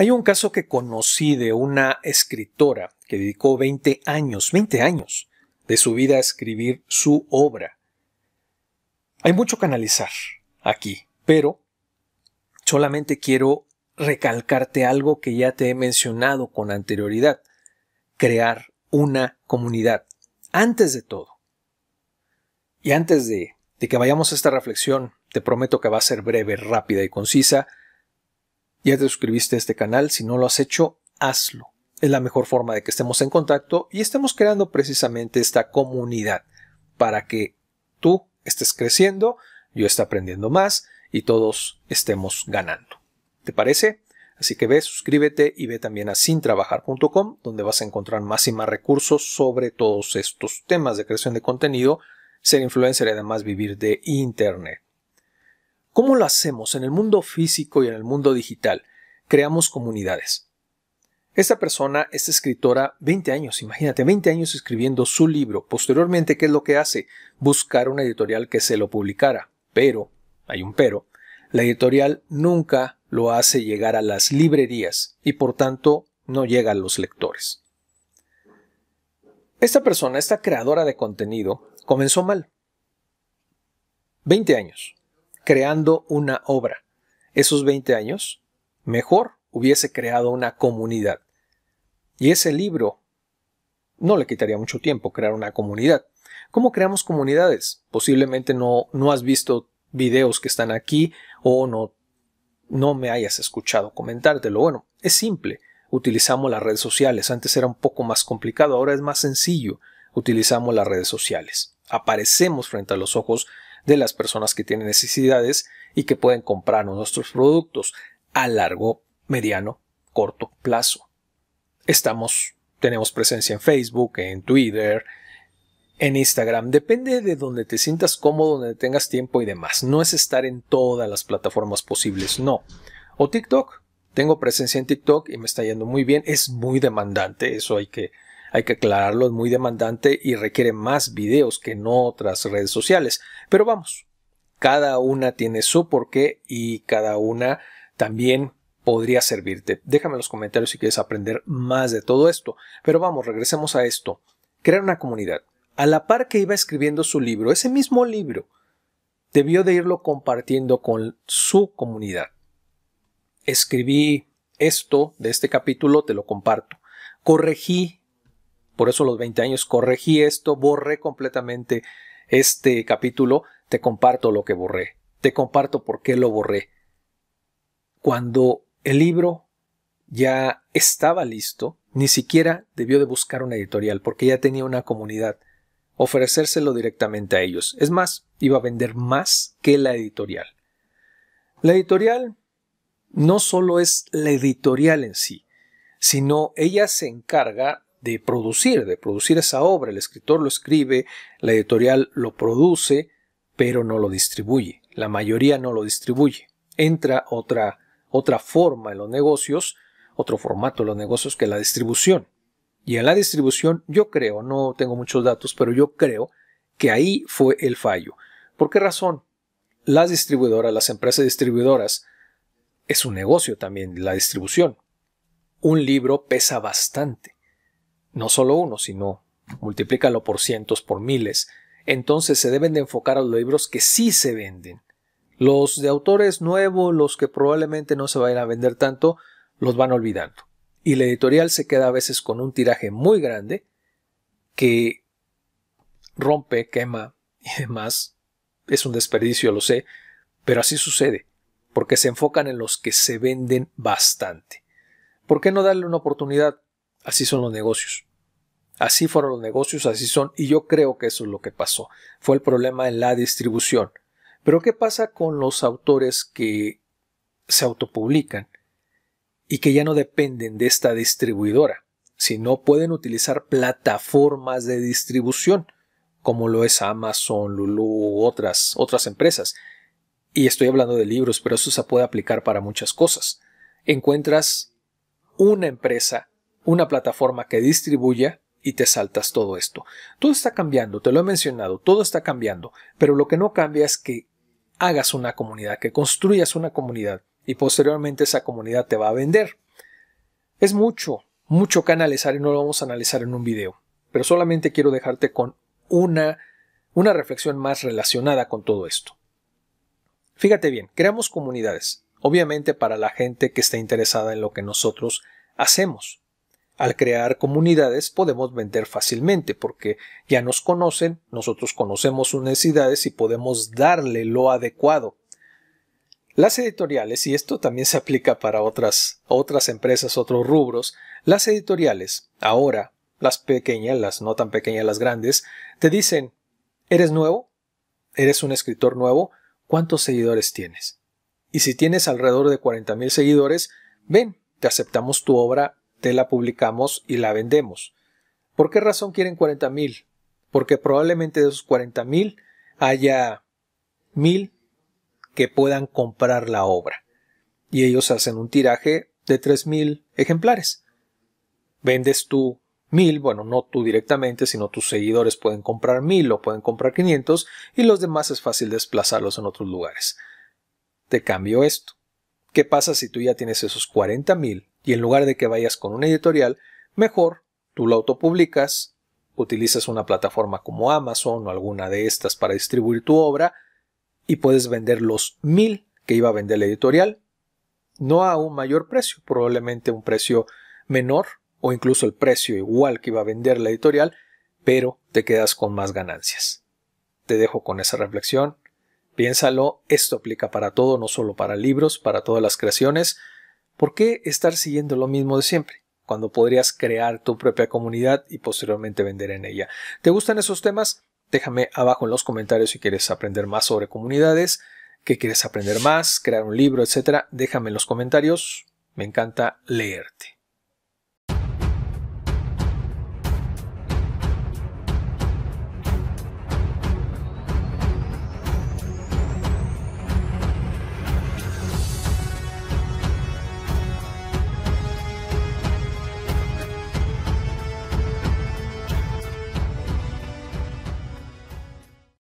Hay un caso que conocí de una escritora que dedicó 20 años, 20 años de su vida a escribir su obra. Hay mucho que analizar aquí, pero solamente quiero recalcarte algo que ya te he mencionado con anterioridad, crear una comunidad, antes de todo. Y antes de, de que vayamos a esta reflexión, te prometo que va a ser breve, rápida y concisa, ya te suscribiste a este canal, si no lo has hecho, hazlo. Es la mejor forma de que estemos en contacto y estemos creando precisamente esta comunidad para que tú estés creciendo, yo esté aprendiendo más y todos estemos ganando. ¿Te parece? Así que ve, suscríbete y ve también a sintrabajar.com, donde vas a encontrar más y más recursos sobre todos estos temas de creación de contenido, ser influencer y además vivir de Internet. ¿Cómo lo hacemos en el mundo físico y en el mundo digital? Creamos comunidades. Esta persona es escritora 20 años, imagínate, 20 años escribiendo su libro. Posteriormente, ¿qué es lo que hace? Buscar una editorial que se lo publicara. Pero, hay un pero, la editorial nunca lo hace llegar a las librerías y por tanto no llega a los lectores. Esta persona, esta creadora de contenido, comenzó mal. 20 años creando una obra. Esos 20 años, mejor hubiese creado una comunidad. Y ese libro no le quitaría mucho tiempo crear una comunidad. ¿Cómo creamos comunidades? Posiblemente no, no has visto videos que están aquí o no, no me hayas escuchado comentártelo. Bueno, es simple. Utilizamos las redes sociales. Antes era un poco más complicado, ahora es más sencillo. Utilizamos las redes sociales. Aparecemos frente a los ojos de las personas que tienen necesidades y que pueden comprar nuestros productos a largo, mediano, corto plazo. Estamos, tenemos presencia en Facebook, en Twitter, en Instagram. Depende de donde te sientas cómodo, donde tengas tiempo y demás. No es estar en todas las plataformas posibles, no. O TikTok. Tengo presencia en TikTok y me está yendo muy bien. Es muy demandante, eso hay que hay que aclararlo, es muy demandante y requiere más videos que en otras redes sociales. Pero vamos, cada una tiene su porqué y cada una también podría servirte. Déjame en los comentarios si quieres aprender más de todo esto. Pero vamos, regresemos a esto. Crear una comunidad. A la par que iba escribiendo su libro, ese mismo libro, debió de irlo compartiendo con su comunidad. Escribí esto de este capítulo, te lo comparto. Corregí por eso los 20 años corregí esto, borré completamente este capítulo, te comparto lo que borré, te comparto por qué lo borré. Cuando el libro ya estaba listo, ni siquiera debió de buscar una editorial porque ya tenía una comunidad, ofrecérselo directamente a ellos. Es más, iba a vender más que la editorial. La editorial no solo es la editorial en sí, sino ella se encarga de producir, de producir esa obra. El escritor lo escribe, la editorial lo produce, pero no lo distribuye. La mayoría no lo distribuye. Entra otra, otra forma en los negocios, otro formato en los negocios que la distribución. Y en la distribución yo creo, no tengo muchos datos, pero yo creo que ahí fue el fallo. ¿Por qué razón? Las distribuidoras, las empresas distribuidoras, es un negocio también la distribución. Un libro pesa bastante no solo uno, sino multiplícalo por cientos, por miles. Entonces se deben de enfocar a los libros que sí se venden. Los de autores nuevos, los que probablemente no se vayan a vender tanto, los van olvidando. Y la editorial se queda a veces con un tiraje muy grande que rompe, quema y demás. Es un desperdicio, lo sé, pero así sucede, porque se enfocan en los que se venden bastante. ¿Por qué no darle una oportunidad? Así son los negocios. Así fueron los negocios, así son, y yo creo que eso es lo que pasó. Fue el problema en la distribución. Pero ¿qué pasa con los autores que se autopublican y que ya no dependen de esta distribuidora, si no pueden utilizar plataformas de distribución, como lo es Amazon, Lulu u otras, otras empresas? Y estoy hablando de libros, pero eso se puede aplicar para muchas cosas. Encuentras una empresa una plataforma que distribuya y te saltas todo esto. Todo está cambiando, te lo he mencionado, todo está cambiando, pero lo que no cambia es que hagas una comunidad, que construyas una comunidad y posteriormente esa comunidad te va a vender. Es mucho, mucho que analizar y no lo vamos a analizar en un video, pero solamente quiero dejarte con una, una reflexión más relacionada con todo esto. Fíjate bien, creamos comunidades, obviamente para la gente que está interesada en lo que nosotros hacemos. Al crear comunidades podemos vender fácilmente porque ya nos conocen, nosotros conocemos sus necesidades y podemos darle lo adecuado. Las editoriales, y esto también se aplica para otras, otras empresas, otros rubros, las editoriales, ahora las pequeñas, las no tan pequeñas, las grandes, te dicen, ¿eres nuevo? ¿Eres un escritor nuevo? ¿Cuántos seguidores tienes? Y si tienes alrededor de 40.000 seguidores, ven, te aceptamos tu obra te la publicamos y la vendemos. ¿Por qué razón quieren 40 mil? Porque probablemente de esos 40 mil haya mil que puedan comprar la obra. Y ellos hacen un tiraje de mil ejemplares. Vendes tú mil, bueno, no tú directamente, sino tus seguidores pueden comprar mil o pueden comprar 500 y los demás es fácil desplazarlos en otros lugares. Te cambio esto. ¿Qué pasa si tú ya tienes esos 40 mil y en lugar de que vayas con una editorial, mejor tú lo autopublicas, utilizas una plataforma como Amazon o alguna de estas para distribuir tu obra y puedes vender los mil que iba a vender la editorial, no a un mayor precio, probablemente un precio menor o incluso el precio igual que iba a vender la editorial, pero te quedas con más ganancias. Te dejo con esa reflexión. Piénsalo, esto aplica para todo, no solo para libros, para todas las creaciones. ¿Por qué estar siguiendo lo mismo de siempre? cuando podrías crear tu propia comunidad y posteriormente vender en ella. ¿Te gustan esos temas? Déjame abajo en los comentarios si quieres aprender más sobre comunidades, qué quieres aprender más, crear un libro, etcétera. Déjame en los comentarios. Me encanta leerte.